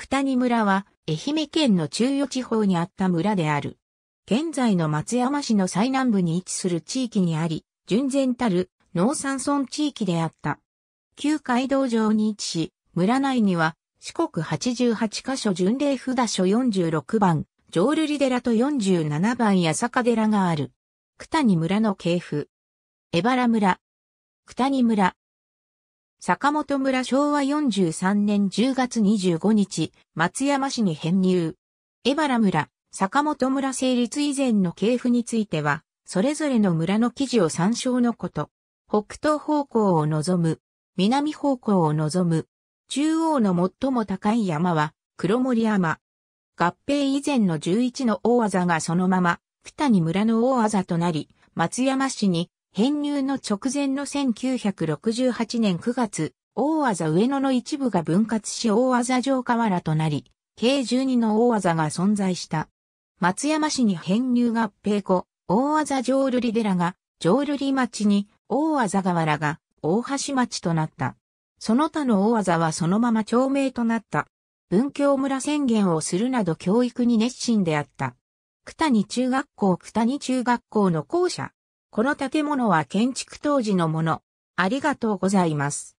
九谷村は愛媛県の中予地方にあった村である。現在の松山市の最南部に位置する地域にあり、純然たる農山村地域であった。旧街道上に位置し、村内には四国88カ所巡礼札所46番、浄瑠璃寺と47番八坂寺がある。九谷村の系譜。江原村。九谷村。坂本村昭和43年10月25日、松山市に編入。江原村、坂本村成立以前の系譜については、それぞれの村の記事を参照のこと。北東方向を望む、南方向を望む、中央の最も高い山は黒森山。合併以前の11の大技がそのまま、二に村の大技となり、松山市に編入の直前の1968年9月、大技上野の一部が分割し大技城河原となり、計12の大技が存在した。松山市に編入合併後、大技城瑠璃寺が城瑠璃町に、大技河原が大橋町となった。その他の大技はそのまま町名となった。文教村宣言をするなど教育に熱心であった。九谷中学校九谷中学校の校舎、この建物は建築当時のもの。ありがとうございます。